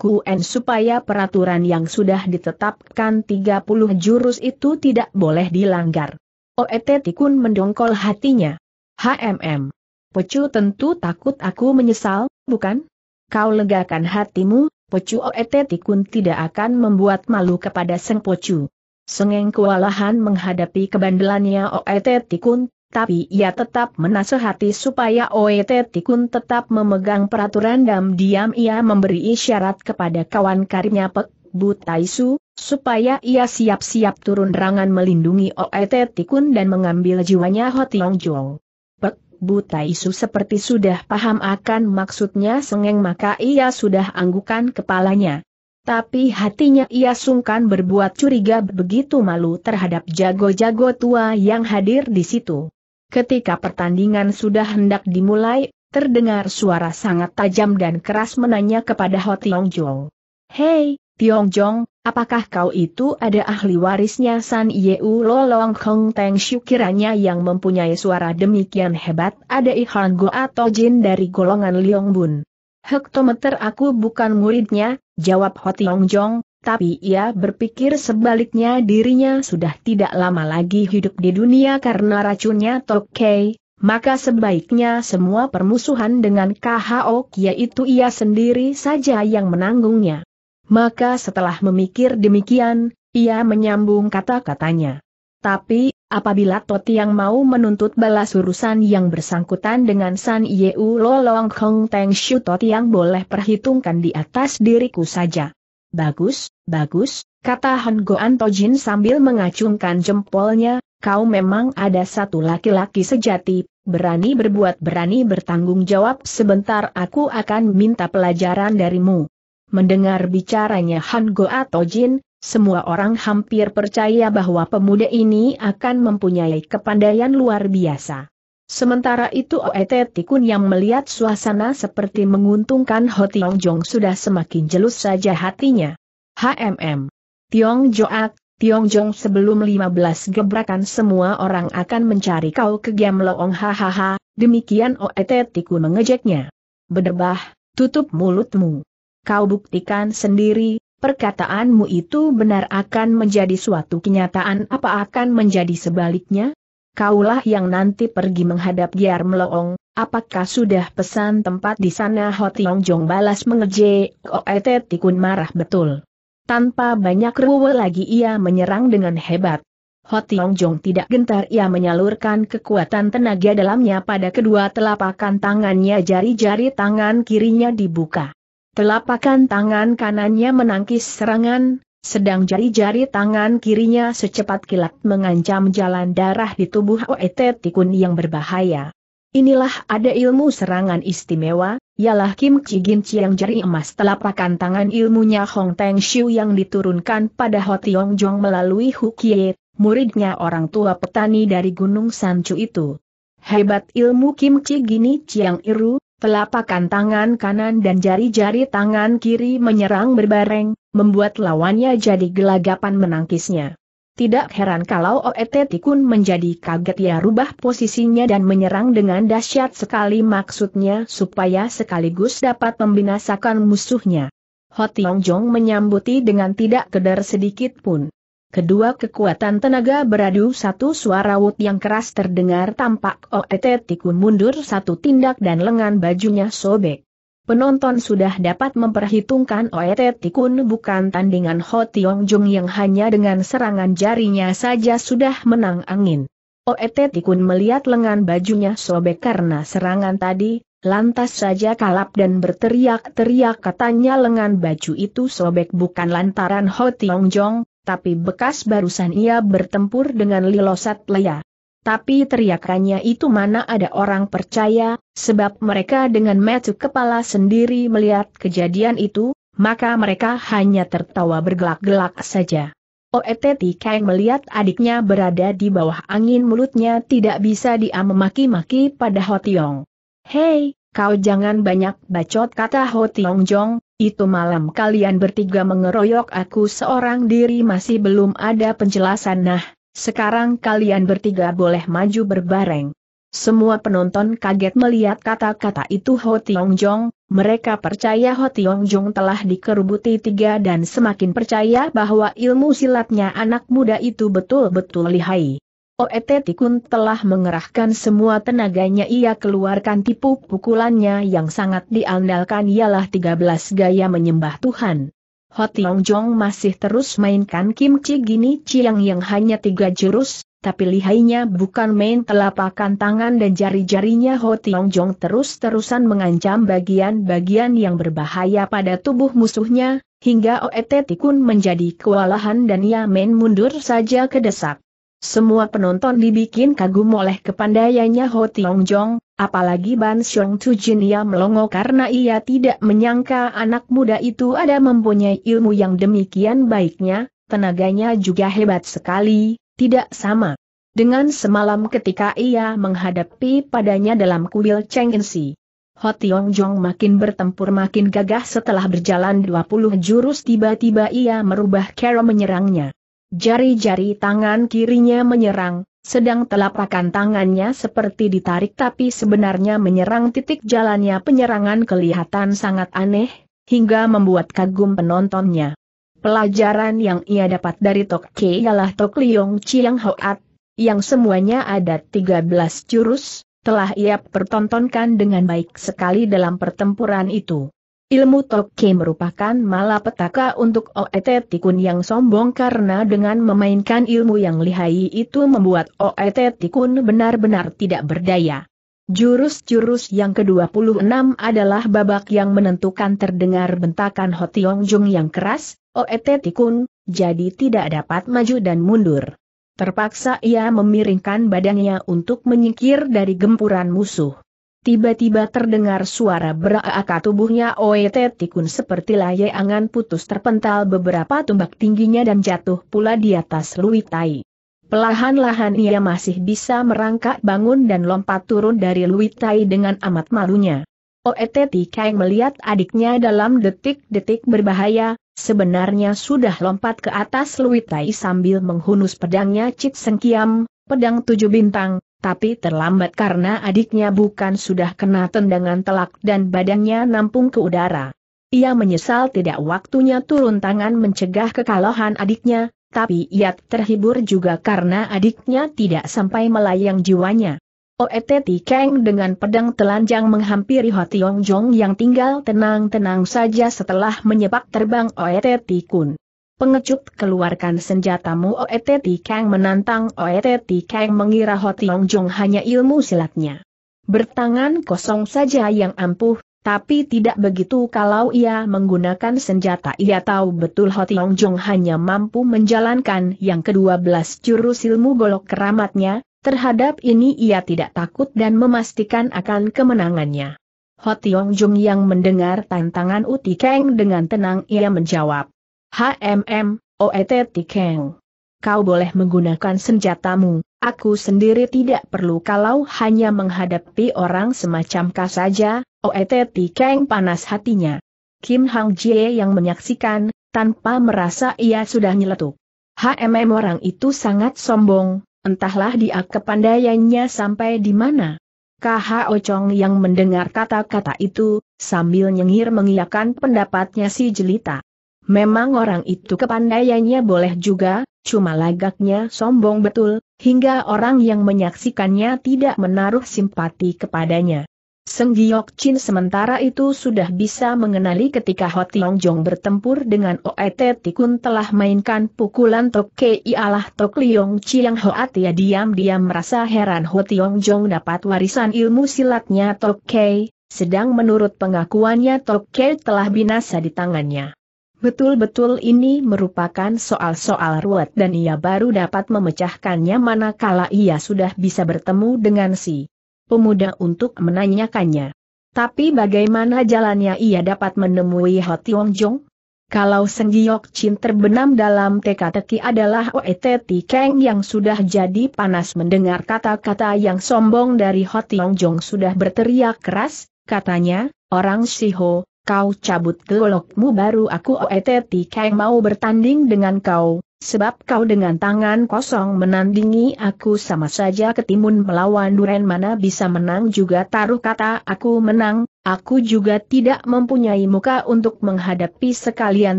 Kuen supaya peraturan yang sudah ditetapkan 30 jurus itu tidak boleh dilanggar. Oet Tikun mendongkol hatinya. HMM. Pecu tentu takut aku menyesal, bukan? Kau legakan hatimu, Pecu Oet Tikun tidak akan membuat malu kepada Seng Pocu. Sengeng kewalahan menghadapi kebandelannya Oet Tikun, tapi ia tetap menasehati supaya Oet Tikun tetap memegang peraturan dan diam ia memberi isyarat kepada kawan karibnya Pek Bu Taisu, supaya ia siap-siap turun rangan melindungi Oet Tikun dan mengambil jiwanya Tiong Jong. Pek, Bu Taisu seperti sudah paham akan maksudnya sengeng maka ia sudah anggukan kepalanya. Tapi hatinya ia sungkan berbuat curiga begitu malu terhadap jago-jago tua yang hadir di situ. Ketika pertandingan sudah hendak dimulai, terdengar suara sangat tajam dan keras menanya kepada Hotiong Jong. Hei, Tiong Jong, apakah kau itu ada ahli warisnya San Yeu Lolong Hong Teng Shu kiranya yang mempunyai suara demikian hebat ada Ihan Go atau Jin dari golongan Liong Bun? Hektometer aku bukan muridnya, jawab Ho Jong, tapi ia berpikir sebaliknya dirinya sudah tidak lama lagi hidup di dunia karena racunnya Tok Tokei, maka sebaiknya semua permusuhan dengan KHO yaitu ia sendiri saja yang menanggungnya. Maka setelah memikir demikian, ia menyambung kata-katanya. Tapi, apabila Toti yang mau menuntut balas urusan yang bersangkutan dengan San Yeu Lolong Hong Teng Shu yang boleh perhitungkan di atas diriku saja. Bagus, bagus, kata Han Goan Tojin sambil mengacungkan jempolnya, kau memang ada satu laki-laki sejati, berani berbuat berani bertanggung jawab sebentar aku akan minta pelajaran darimu. Mendengar bicaranya Han Go atau Jin, semua orang hampir percaya bahwa pemuda ini akan mempunyai kepandaian luar biasa. Sementara itu Oet Tikun yang melihat suasana seperti menguntungkan Ho Tiong Jong sudah semakin jelus saja hatinya. HMM. Tiong Joak, Tiong Jong sebelum 15 gebrakan semua orang akan mencari kau ke Giam Loong hahaha, demikian Oet Tikun mengejeknya. Bedebah, tutup mulutmu kau buktikan sendiri, perkataanmu itu benar akan menjadi suatu kenyataan apa akan menjadi sebaliknya? Kaulah yang nanti pergi menghadap Giar Meloong, apakah sudah pesan tempat di sana Hotiong Jong balas mengeje, Oete Tikun marah betul. Tanpa banyak ruwe lagi ia menyerang dengan hebat. Hotiong Jong tidak gentar ia menyalurkan kekuatan tenaga dalamnya pada kedua telapakan tangannya jari-jari tangan kirinya dibuka. Telapakan tangan kanannya menangkis serangan, sedang jari-jari tangan kirinya secepat kilat mengancam jalan darah di tubuh Oet Tikun yang berbahaya. Inilah ada ilmu serangan istimewa, ialah Kim Chigin yang jari emas telapakan tangan ilmunya Hong Teng Xiu yang diturunkan pada Ho Tiong Jong melalui Kie, muridnya orang tua petani dari Gunung Sancu itu. Hebat ilmu Kim Chigini Chiang Iru, Telapakan tangan kanan dan jari-jari tangan kiri menyerang berbareng, membuat lawannya jadi gelagapan menangkisnya. Tidak heran kalau Oet Tikun menjadi kaget ya rubah posisinya dan menyerang dengan dahsyat sekali maksudnya supaya sekaligus dapat membinasakan musuhnya. Ho Tiong Jong menyambuti dengan tidak kedar sedikit pun. Kedua kekuatan tenaga beradu satu suara wut yang keras terdengar tampak Oet Tikun mundur satu tindak dan lengan bajunya sobek. Penonton sudah dapat memperhitungkan Oet Tikun bukan tandingan Ho Tiong Jung yang hanya dengan serangan jarinya saja sudah menang angin. Oet Tikun melihat lengan bajunya sobek karena serangan tadi, lantas saja kalap dan berteriak-teriak katanya lengan baju itu sobek bukan lantaran Ho Tiong Jung, tapi bekas barusan ia bertempur dengan Lilosat Leia. Tapi teriakannya itu mana ada orang percaya, sebab mereka dengan metu kepala sendiri melihat kejadian itu, maka mereka hanya tertawa bergelak-gelak saja. Oeteti oh, Kang melihat adiknya berada di bawah angin mulutnya tidak bisa diam memaki-maki pada Hotiong. Hei, Kau jangan banyak bacot kata Ho Tiong Jong, itu malam kalian bertiga mengeroyok aku seorang diri masih belum ada penjelasan nah, sekarang kalian bertiga boleh maju berbareng. Semua penonton kaget melihat kata-kata itu Ho Tiong Jong, mereka percaya Ho Tiong Jong telah dikerubuti tiga dan semakin percaya bahwa ilmu silatnya anak muda itu betul-betul lihai. Oet Tikun telah mengerahkan semua tenaganya ia keluarkan tipu pukulannya yang sangat diandalkan ialah 13 gaya menyembah Tuhan. Hotiong Jong masih terus mainkan Kim Chi Gini Chiang yang hanya tiga jurus, tapi lihainya bukan main telapakan tangan dan jari-jarinya Hotiong Jong terus-terusan mengancam bagian-bagian yang berbahaya pada tubuh musuhnya, hingga Oet Tikun menjadi kewalahan dan ia main mundur saja ke desak. Semua penonton dibikin kagum oleh kepandaiannya Ho Tiong Jong, apalagi Ban Xiong Tu Jin ia melongo karena ia tidak menyangka anak muda itu ada mempunyai ilmu yang demikian baiknya, tenaganya juga hebat sekali, tidak sama. Dengan semalam ketika ia menghadapi padanya dalam kuil Cheng Si. Ho Tiong Jong makin bertempur makin gagah setelah berjalan 20 jurus tiba-tiba ia merubah cara menyerangnya. Jari-jari tangan kirinya menyerang, sedang telapakan tangannya seperti ditarik tapi sebenarnya menyerang titik jalannya penyerangan kelihatan sangat aneh, hingga membuat kagum penontonnya. Pelajaran yang ia dapat dari Tok Ke ialah Tok Liong Chiang Hoat, yang semuanya ada 13 jurus, telah ia pertontonkan dengan baik sekali dalam pertempuran itu. Ilmu Tokke merupakan malapetaka untuk Oet Tikun yang sombong karena dengan memainkan ilmu yang lihai itu membuat Oet Tikun benar-benar tidak berdaya. Jurus-jurus yang ke-26 adalah babak yang menentukan terdengar bentakan Hotiong Jung yang keras, Oet Tikun, jadi tidak dapat maju dan mundur. Terpaksa ia memiringkan badannya untuk menyingkir dari gempuran musuh. Tiba-tiba terdengar suara beraka tubuhnya Oet Tikun seperti layangan putus terpental beberapa tumbak tingginya dan jatuh pula di atas Lui Tai. Pelahan-lahan ia masih bisa merangkak bangun dan lompat turun dari Lui Tai dengan amat malunya. Oet Tikai melihat adiknya dalam detik-detik berbahaya, sebenarnya sudah lompat ke atas Lui Tai sambil menghunus pedangnya Cik Sengkiam, pedang tujuh bintang, tapi terlambat karena adiknya bukan sudah kena tendangan telak dan badannya nampung ke udara. Ia menyesal tidak waktunya turun tangan mencegah kekalahan adiknya, tapi ia terhibur juga karena adiknya tidak sampai melayang jiwanya. Oet Kang dengan pedang telanjang menghampiri Hotiong Jong yang tinggal tenang-tenang saja setelah menyepak terbang Oet Kun. Pengecut keluarkan senjatamu OETT Kang menantang OETT Kang mengira Hotiong Jong hanya ilmu silatnya. Bertangan kosong saja yang ampuh, tapi tidak begitu kalau ia menggunakan senjata ia tahu betul Hotiong Jong hanya mampu menjalankan yang kedua belas jurus ilmu golok keramatnya, terhadap ini ia tidak takut dan memastikan akan kemenangannya. Hotiong Jong yang mendengar tantangan Uti Kang dengan tenang ia menjawab. HMM, OET Tikeng. Kau boleh menggunakan senjatamu, aku sendiri tidak perlu kalau hanya menghadapi orang semacam kau saja, OET Tikeng panas hatinya. Kim Hang Jie yang menyaksikan, tanpa merasa ia sudah nyeletuk. HMM orang itu sangat sombong, entahlah dia kepandaiannya sampai di mana. KH Ocong yang mendengar kata-kata itu, sambil nyengir mengiyakan pendapatnya si Jelita. Memang orang itu kepandaiannya boleh juga, cuma lagaknya sombong betul, hingga orang yang menyaksikannya tidak menaruh simpati kepadanya. Seng Giok Chin sementara itu sudah bisa mengenali ketika Ho Tiong Jong bertempur dengan Oet Tikun telah mainkan pukulan Tok Kei Allah Tok Liong Chiang Hoat ya diam-diam merasa heran Ho Tiong Jong dapat warisan ilmu silatnya Tok Kei, sedang menurut pengakuannya Tok Kei telah binasa di tangannya. Betul-betul ini merupakan soal-soal ruwet dan ia baru dapat memecahkannya manakala ia sudah bisa bertemu dengan si pemuda untuk menanyakannya. Tapi bagaimana jalannya ia dapat menemui Ho Tiong Jong? Kalau Senggiyok Chin terbenam dalam teka-teki adalah Oeteti Kang yang sudah jadi panas mendengar kata-kata yang sombong dari Ho Tiong Jong sudah berteriak keras, katanya, orang Siho, kau cabut golokmu baru aku oeteti kang mau bertanding dengan kau, sebab kau dengan tangan kosong menandingi aku sama saja ketimun melawan duren mana bisa menang juga taruh kata aku menang, aku juga tidak mempunyai muka untuk menghadapi sekalian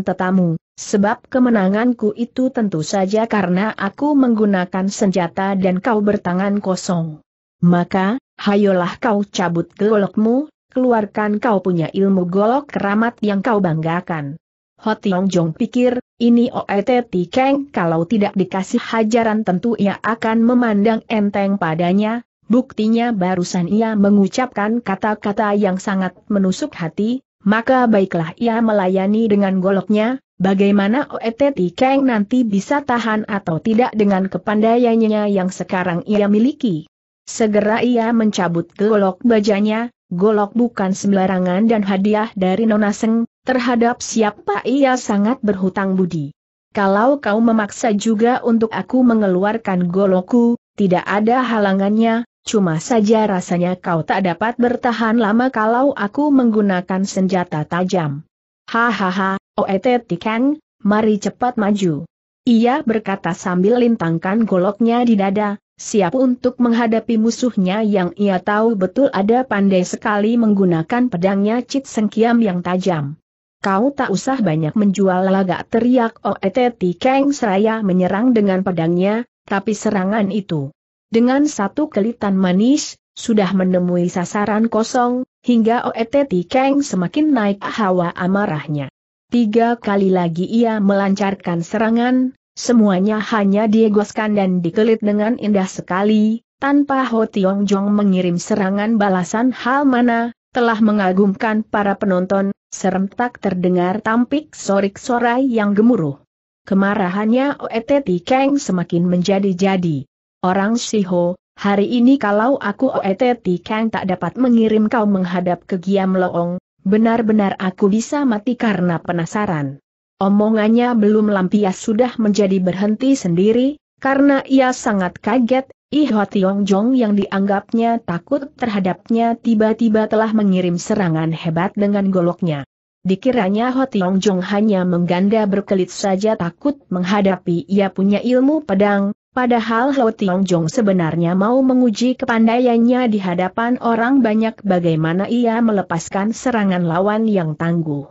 tetamu. Sebab kemenanganku itu tentu saja karena aku menggunakan senjata dan kau bertangan kosong. Maka, hayolah kau cabut golokmu, keluarkan kau punya ilmu golok keramat yang kau banggakan. Hotiong Jong pikir, ini Oet Keng kalau tidak dikasih hajaran tentu ia akan memandang enteng padanya, buktinya barusan ia mengucapkan kata-kata yang sangat menusuk hati, maka baiklah ia melayani dengan goloknya, bagaimana Oet Keng nanti bisa tahan atau tidak dengan kepandaiannya yang sekarang ia miliki. Segera ia mencabut golok bajanya, golok bukan sembarangan dan hadiah dari Nona Seng, terhadap siapa ia sangat berhutang budi. Kalau kau memaksa juga untuk aku mengeluarkan goloku, tidak ada halangannya, cuma saja rasanya kau tak dapat bertahan lama kalau aku menggunakan senjata tajam. Hahaha, Oet Tikang, mari cepat maju. Ia berkata sambil lintangkan goloknya di dada, siap untuk menghadapi musuhnya yang ia tahu betul ada pandai sekali menggunakan pedangnya Cit Sengkiam yang tajam. Kau tak usah banyak menjual lagak teriak Oeteti oh Kang Seraya menyerang dengan pedangnya, tapi serangan itu. Dengan satu kelitan manis, sudah menemui sasaran kosong, hingga Oeteti oh Kang semakin naik hawa amarahnya. Tiga kali lagi ia melancarkan serangan, Semuanya hanya diegoskan dan dikelit dengan indah sekali, tanpa Ho Tiong Jong mengirim serangan balasan hal mana, telah mengagumkan para penonton, serentak terdengar tampik sorik-sorai yang gemuruh. Kemarahannya OET Kang semakin menjadi-jadi. Orang Siho, hari ini kalau aku OET Kang tak dapat mengirim kau menghadap ke Giam Loong, benar-benar aku bisa mati karena penasaran. Omongannya belum lampias sudah menjadi berhenti sendiri, karena ia sangat kaget, Iho Tiong Jong yang dianggapnya takut terhadapnya tiba-tiba telah mengirim serangan hebat dengan goloknya. Dikiranya Ho Tiong Jong hanya mengganda berkelit saja takut menghadapi ia punya ilmu pedang, padahal Ho Tiong Jong sebenarnya mau menguji kepandaiannya di hadapan orang banyak bagaimana ia melepaskan serangan lawan yang tangguh.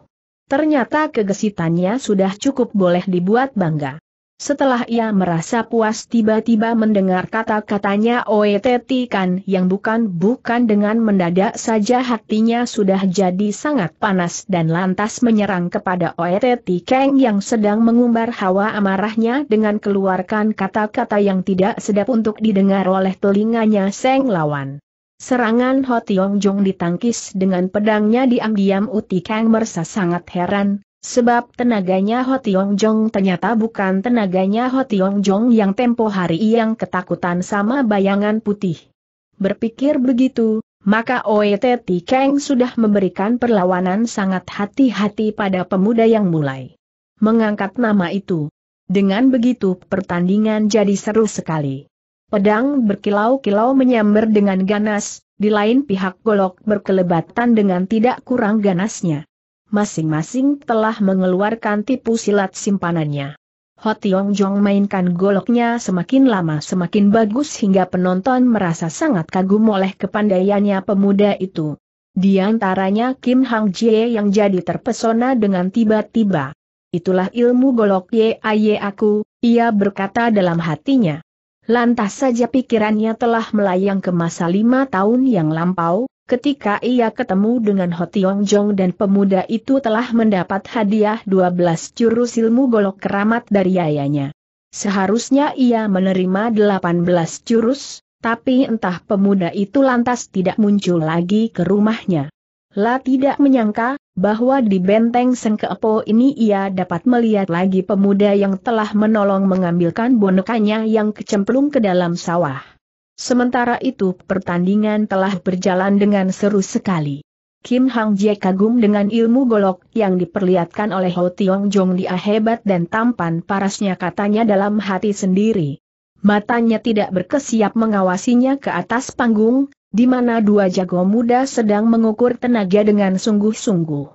Ternyata kegesitannya sudah cukup boleh dibuat bangga. Setelah ia merasa puas tiba-tiba mendengar kata-katanya Oetetikan, yang bukan-bukan dengan mendadak saja hatinya sudah jadi sangat panas dan lantas menyerang kepada Oetetikeng yang sedang mengumbar hawa amarahnya dengan keluarkan kata-kata yang tidak sedap untuk didengar oleh telinganya Seng Lawan. Serangan Ho Tiong Jong ditangkis dengan pedangnya diam-diam Uti Kang merasa sangat heran, sebab tenaganya Ho Tiong Jong ternyata bukan tenaganya Ho Tiong Jong yang tempo hari yang ketakutan sama bayangan putih. Berpikir begitu, maka Oet Kang sudah memberikan perlawanan sangat hati-hati pada pemuda yang mulai mengangkat nama itu. Dengan begitu pertandingan jadi seru sekali. Pedang berkilau-kilau menyambar dengan ganas, di lain pihak golok berkelebatan dengan tidak kurang ganasnya. Masing-masing telah mengeluarkan tipu silat simpanannya. Hotiong Jong mainkan goloknya semakin lama semakin bagus hingga penonton merasa sangat kagum oleh kepandaiannya pemuda itu. Di antaranya Kim Hang Jie yang jadi terpesona dengan tiba-tiba. Itulah ilmu golok Ye Aye aku, ia berkata dalam hatinya. Lantas saja pikirannya telah melayang ke masa lima tahun yang lampau, Ketika ia ketemu dengan Ho Tiong Jong dan pemuda itu telah mendapat hadiah 12 jurus ilmu golok keramat dari ayahnya. Seharusnya ia menerima 18 jurus, tapi entah pemuda itu lantas tidak muncul lagi ke rumahnya. Lah tidak menyangka, bahwa di benteng Sengkeepo ini ia dapat melihat lagi pemuda yang telah menolong mengambilkan bonekanya yang kecemplung ke dalam sawah. Sementara itu pertandingan telah berjalan dengan seru sekali. Kim Hang Jie kagum dengan ilmu golok yang diperlihatkan oleh Ho Tiong Jong dia hebat dan tampan parasnya katanya dalam hati sendiri. Matanya tidak berkesiap mengawasinya ke atas panggung, di mana dua jago muda sedang mengukur tenaga dengan sungguh-sungguh.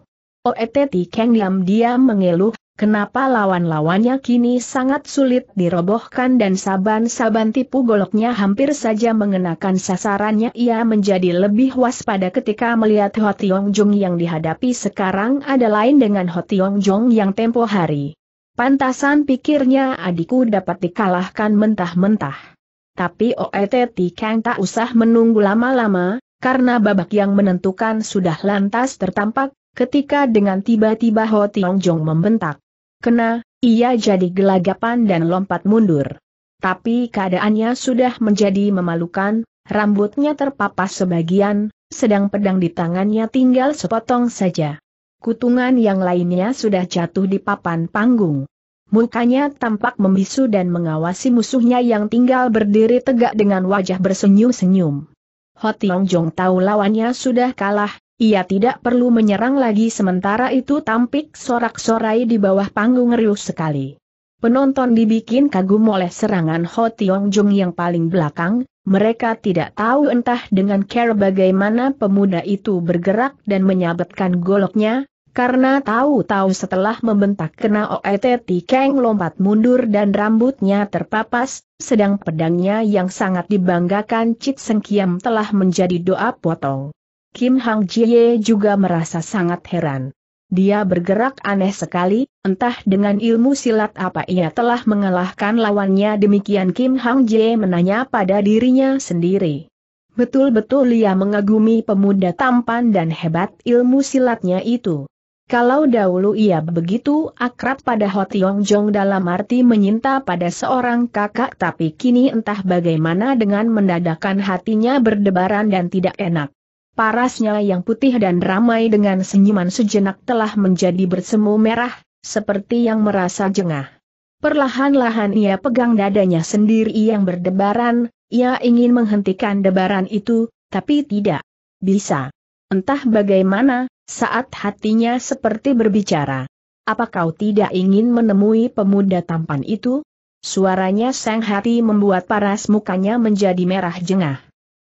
Oeteti oh, Kang diam diam mengeluh, kenapa lawan-lawannya kini sangat sulit dirobohkan dan saban-saban tipu goloknya hampir saja mengenakan sasarannya ia menjadi lebih waspada ketika melihat Ho Tiong Jong yang dihadapi sekarang ada lain dengan Ho Tiong Jong yang tempo hari. Pantasan pikirnya adikku dapat dikalahkan mentah-mentah tapi OETT Kang tak usah menunggu lama-lama, karena babak yang menentukan sudah lantas tertampak, ketika dengan tiba-tiba Ho Tiong Jong membentak. Kena, ia jadi gelagapan dan lompat mundur. Tapi keadaannya sudah menjadi memalukan, rambutnya terpapas sebagian, sedang pedang di tangannya tinggal sepotong saja. Kutungan yang lainnya sudah jatuh di papan panggung. Mukanya tampak membisu dan mengawasi musuhnya yang tinggal berdiri tegak dengan wajah bersenyum-senyum. Hotiong Jong tahu lawannya sudah kalah, ia tidak perlu menyerang lagi sementara itu tampik sorak-sorai di bawah panggung riuh sekali. Penonton dibikin kagum oleh serangan Ho Tiong yang paling belakang, mereka tidak tahu entah dengan care bagaimana pemuda itu bergerak dan menyabetkan goloknya, karena tahu-tahu setelah membentak kena Oet Tikeng lompat mundur dan rambutnya terpapas, sedang pedangnya yang sangat dibanggakan Cit Sengkiam telah menjadi doa potong. Kim Hang Jie juga merasa sangat heran. Dia bergerak aneh sekali, entah dengan ilmu silat apa ia telah mengalahkan lawannya demikian Kim Hang Jie menanya pada dirinya sendiri. Betul-betul ia mengagumi pemuda tampan dan hebat ilmu silatnya itu. Kalau dahulu ia begitu akrab pada Ho Tiong Jong dalam arti menyinta pada seorang kakak tapi kini entah bagaimana dengan mendadakan hatinya berdebaran dan tidak enak. Parasnya yang putih dan ramai dengan senyuman sejenak telah menjadi bersemu merah, seperti yang merasa jengah. Perlahan-lahan ia pegang dadanya sendiri yang berdebaran, ia ingin menghentikan debaran itu, tapi tidak bisa. Entah bagaimana, saat hatinya seperti berbicara. Apa kau tidak ingin menemui pemuda tampan itu? Suaranya sang hati membuat paras mukanya menjadi merah jengah.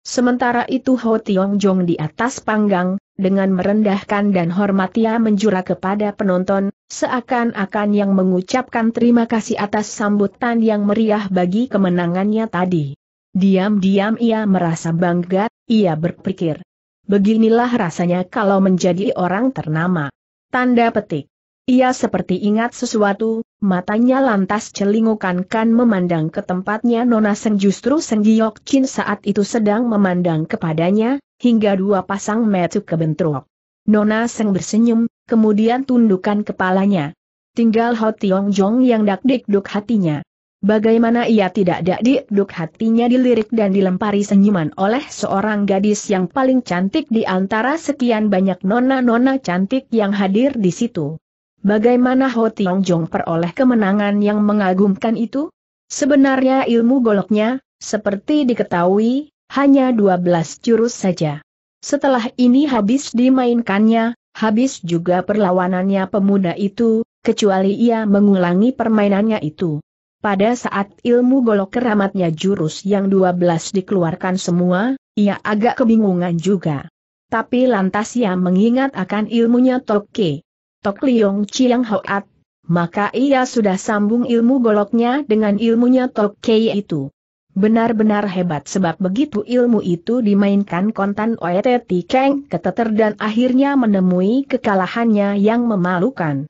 Sementara itu Ho Tiong Jong di atas panggang, dengan merendahkan dan hormat ia menjura kepada penonton, seakan-akan yang mengucapkan terima kasih atas sambutan yang meriah bagi kemenangannya tadi. Diam-diam ia merasa bangga, ia berpikir, Beginilah rasanya kalau menjadi orang ternama. Tanda petik. Ia seperti ingat sesuatu, matanya lantas celingukan kan memandang ke tempatnya Nona Seng justru Seng Giok Chin saat itu sedang memandang kepadanya, hingga dua pasang mata kebentrok. Nona Seng bersenyum, kemudian tundukkan kepalanya. Tinggal Ho Tiong Jong yang dakdikduk hatinya. Bagaimana ia tidak dakdikduk hatinya dilirik dan dilempari senyuman oleh seorang gadis yang paling cantik di antara sekian banyak nona-nona cantik yang hadir di situ. Bagaimana Ho Tiong Jong peroleh kemenangan yang mengagumkan itu? Sebenarnya ilmu goloknya, seperti diketahui, hanya 12 jurus saja. Setelah ini habis dimainkannya, habis juga perlawanannya pemuda itu, kecuali ia mengulangi permainannya itu. Pada saat ilmu golok keramatnya jurus yang 12 dikeluarkan semua, ia agak kebingungan juga. Tapi lantas ia mengingat akan ilmunya Ke. Tok Liong Chiang Hoat, maka ia sudah sambung ilmu goloknya dengan ilmunya Ke itu. Benar-benar hebat sebab begitu ilmu itu dimainkan kontan Oete Keng keteter dan akhirnya menemui kekalahannya yang memalukan.